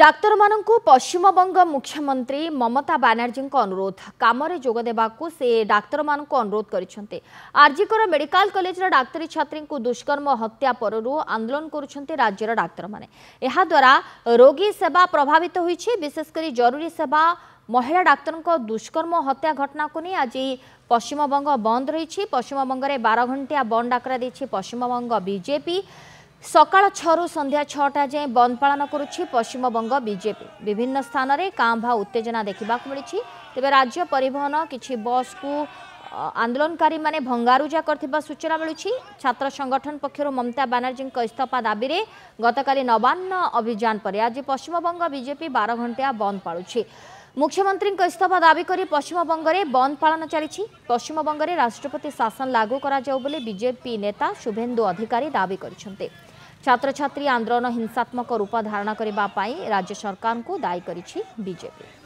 ডাক্তারমানঙ্কু পশ্চিমবঙ্গ মুখ্যমন্ত্রী মমতা বানার্জীঙ্ক অনুরোধ কামরে যোগ দেবাকু সে ডাক্তারমানঙ্কু অনুরোধ করেছেন আরজিকর মেডিকাল কলেজর ডাক্তারী ছাত্রীঙ্কু দুষ্কর্ম হত্যা পররু আন্দোলন করছেন রাজ্যর ডাক্তারমানে এহাদ্বারা রোগী সেবা প্রভাবিত হয়েছে বিশেষ করে জরুরি সেবা মহিলা ডাক্তারঙ্ক দুষ্কর্ম হত্যা ঘটনাকে নিয়ে আজ পশ্চিমবঙ্গ বন্ধ রয়েছে পশ্চিমবঙ্গের বার ঘণ্টিয়া বন্ধ ডাকরা দিয়েছে পশ্চিমবঙ্গ বিজেপি ସକାଳ ଛଅରୁ ସନ୍ଧ୍ୟା ଛଅଟା ଯାଏଁ ବନ୍ଦ ପାଳନ କରୁଛି ପଶ୍ଚିମବଙ୍ଗ ବିଜେପି ବିଭିନ୍ନ ସ୍ଥାନରେ କାଁ ଭାଁ ଉତ୍ତେଜନା ଦେଖିବାକୁ ମିଳିଛି ତେବେ ରାଜ୍ୟ ପରିବହନ କିଛି ବସ୍କୁ ଆନ୍ଦୋଳନକାରୀମାନେ ଭଙ୍ଗାରୁଜା କରିଥିବା ସୂଚନା ମିଳୁଛି ଛାତ୍ର ସଂଗଠନ ପକ୍ଷରୁ ମମତା ବାନାର୍ଜୀଙ୍କ ଇସ୍ତଫା ଦାବିରେ ଗତକାଲି ନବାନ୍ନ ଅଭିଯାନ ପରେ ଆଜି ପଶ୍ଚିମବଙ୍ଗ ବିଜେପି ବାର ଘଣ୍ଟିଆ ବନ୍ଦ ପାଳୁଛି ମୁଖ୍ୟମନ୍ତ୍ରୀଙ୍କ ଇସ୍ତଫା ଦାବି କରି ପଶ୍ଚିମବଙ୍ଗରେ ବନ୍ଦ ପାଳନ ଚାଲିଛି ପଶ୍ଚିମବଙ୍ଗରେ ରାଷ୍ଟ୍ରପତି ଶାସନ ଲାଗୁ କରାଯାଉ ବୋଲି ବିଜେପି ନେତା ଶୁଭେନ୍ଦୁ ଅଧିକାରୀ ଦାବି କରିଛନ୍ତି ଛାତ୍ରଛାତ୍ରୀ ଆନ୍ଦୋଳନ ହିଂସାତ୍ମକ ରୂପ ଧାରଣ କରିବା ପାଇଁ ରାଜ୍ୟ ସରକାରଙ୍କୁ ଦାୟୀ କରିଛି ବିଜେପି